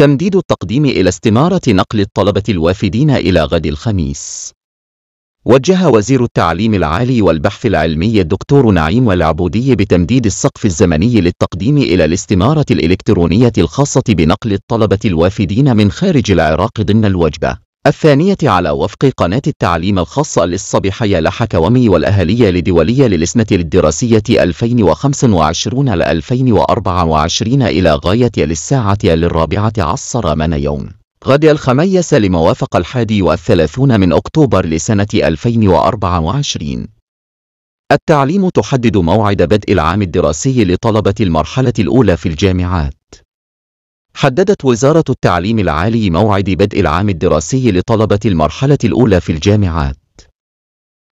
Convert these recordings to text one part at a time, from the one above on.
تمديد التقديم إلى استمارة نقل الطلبة الوافدين إلى غد الخميس وجه وزير التعليم العالي والبحث العلمي الدكتور نعيم العبودي بتمديد السقف الزمني للتقديم إلى الاستمارة الإلكترونية الخاصة بنقل الطلبة الوافدين من خارج العراق ضمن الوجبة الثانية على وفق قناة التعليم الخاصة للصبيحية لحكومي والأهلية لدولية للسنة الدراسية 2025 ل 2024 إلى غاية للساعة للرابعة عصر من يوم غد الخميس لموافق الحادي والثلاثون من أكتوبر لسنة 2024 التعليم تحدد موعد بدء العام الدراسي لطلبة المرحلة الأولى في الجامعات حددت وزارة التعليم العالي موعد بدء العام الدراسي لطلبة المرحلة الأولى في الجامعات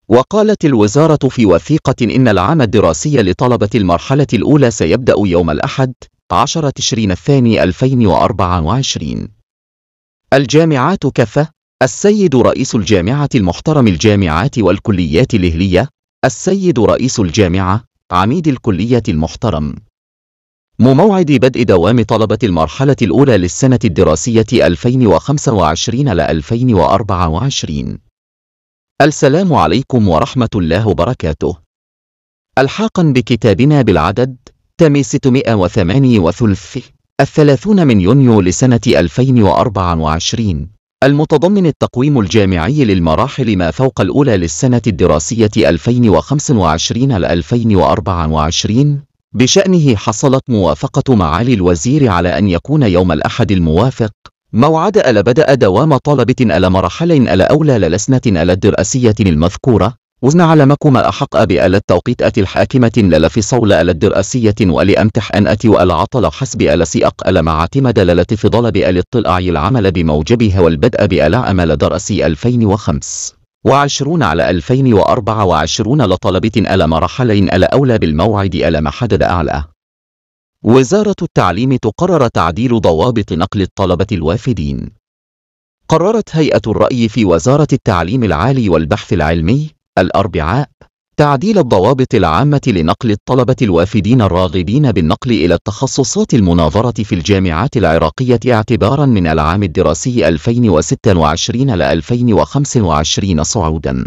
وقالت الوزارة في وثيقة إن العام الدراسي لطلبة المرحلة الأولى سيبدأ يوم الأحد 10 تشرين الثاني 2024 الجامعات كفة السيد رئيس الجامعة المحترم الجامعات والكليات الإهلية السيد رئيس الجامعة عميد الكلية المحترم موعد بدء دوام طلبة المرحلة الأولى للسنة الدراسية 2025 ل 2024 السلام عليكم ورحمة الله وبركاته الحاقا بكتابنا بالعدد تم 638 الثلاثون من يونيو لسنة 2024 المتضمن التقويم الجامعي للمراحل ما فوق الأولى للسنة الدراسية 2025 ل 2024 بشأنه حصلت موافقة معالي الوزير على أن يكون يوم الأحد الموافق موعد ألا بدأ دوام طلبة ألا مرحل ألا أولى للسنة ألا الدراسية المذكورة وزن علمكما أحق بألا التوقيت أتي الحاكمة للا في صول ألا الدراسية أن وألا عطل حسب ألا سياق ألا معتمد تفضل بألا اطلاع العمل بموجبها والبدء بألا عمل دراسي 2005 وعشرون على 2024 لطلبة ألا مرحلين ألا أولى بالموعد ألا محدد أعلى وزارة التعليم تقرر تعديل ضوابط نقل الطلبة الوافدين قررت هيئة الرأي في وزارة التعليم العالي والبحث العلمي الأربعاء تعديل الضوابط العامة لنقل الطلبة الوافدين الراغبين بالنقل إلى التخصصات المناظرة في الجامعات العراقية اعتبارا من العام الدراسي 2026 ل 2025 صعودا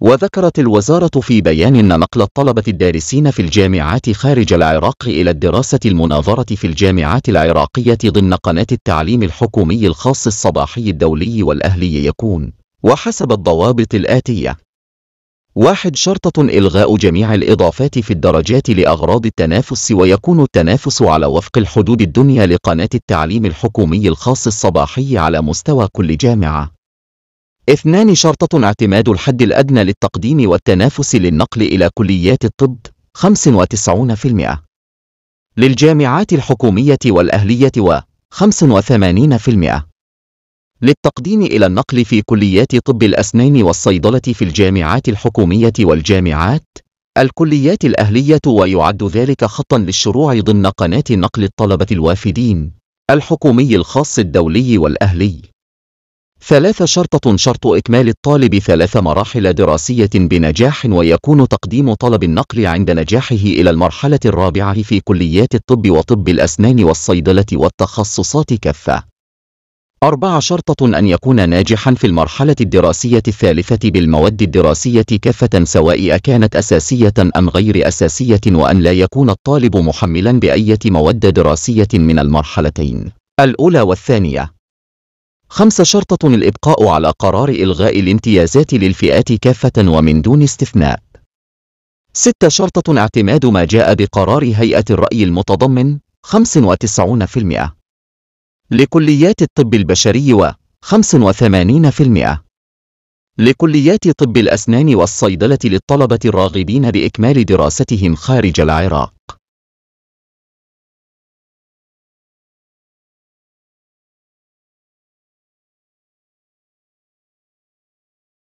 وذكرت الوزارة في بيان أن نقل الطلبة الدارسين في الجامعات خارج العراق إلى الدراسة المناظرة في الجامعات العراقية ضمن قناة التعليم الحكومي الخاص الصباحي الدولي والأهلي يكون وحسب الضوابط الآتية واحد شرطة إلغاء جميع الإضافات في الدرجات لأغراض التنافس ويكون التنافس على وفق الحدود الدنيا لقناة التعليم الحكومي الخاص الصباحي على مستوى كل جامعة اثنان شرطة اعتماد الحد الأدنى للتقديم والتنافس للنقل إلى كليات الطب 95% للجامعات الحكومية والأهلية و 85% للتقديم إلى النقل في كليات طب الأسنان والصيدلة في الجامعات الحكومية والجامعات الكليات الأهلية ويعد ذلك خطا للشروع ضمن قناة نقل الطلبة الوافدين الحكومي الخاص الدولي والأهلي ثلاث شرطة شرط إكمال الطالب ثلاث مراحل دراسية بنجاح ويكون تقديم طلب النقل عند نجاحه إلى المرحلة الرابعة في كليات الطب وطب الأسنان والصيدلة والتخصصات كافة أربع شرطة أن يكون ناجحا في المرحلة الدراسية الثالثة بالمواد الدراسية كافة سواء أكانت أساسية أم غير أساسية وأن لا يكون الطالب محملا بأية مواد دراسية من المرحلتين الأولى والثانية خمس شرطة الإبقاء على قرار إلغاء الامتيازات للفئات كافة ومن دون استثناء ست شرطة اعتماد ما جاء بقرار هيئة الرأي المتضمن 95% لكليات الطب البشري و 85% لكليات طب الأسنان والصيدلة للطلبة الراغبين بإكمال دراستهم خارج العراق